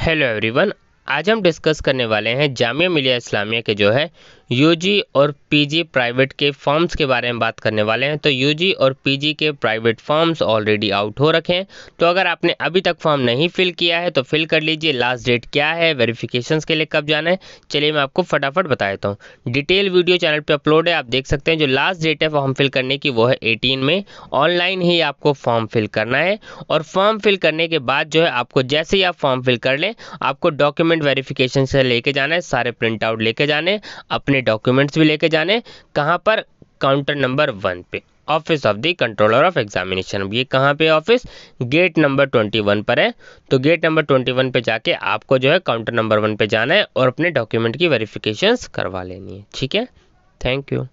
hello everyone आज हम discuss करने वाले हैं जामिया मिलिया इस्लामिया के जो है यूजी और पीजी प्राइवेट के फॉर्म्स के बारे में बात करने वाले हैं तो यूजी और पीजी के प्राइवेट फॉर्म्स ऑलरेडी आउट हो रखे हैं तो अगर आपने अभी तक फॉर्म नहीं फिल किया है तो फिल कर लीजिए लास्ट डेट क्या है वेरिफिकेशंस के लिए कब जाना है चलिए मैं आपको फटाफट बता देता हूँ डिटेल वीडियो चैनल पर अपलोड है आप देख सकते हैं जो लास्ट डेट है फॉर्म फिल करने की वो है एटीन में ऑनलाइन ही आपको फॉर्म फिल करना है और फॉर्म फिल करने के बाद जो है आपको जैसे ही आप फॉर्म फिल कर लें आपको डॉक्यूमेंट डॉक्यूमेंट वेरिफिकेशन से लेके जाना है सारे प्रिंट आउट लेके जाने अपने डॉक्यूमेंट्स भी लेके जाने कहाँ पर काउंटर नंबर वन पे office of the controller of examination ये कहाँ पे office gate number twenty one पर है तो गेट नंबर ट्वेंटी वन पे जाके आपको जो है काउंटर नंबर वन पे जाना है और अपने डॉक्यूमेंट की वेरिफिकेशन करवा लेनी है ठीक है थैंक यू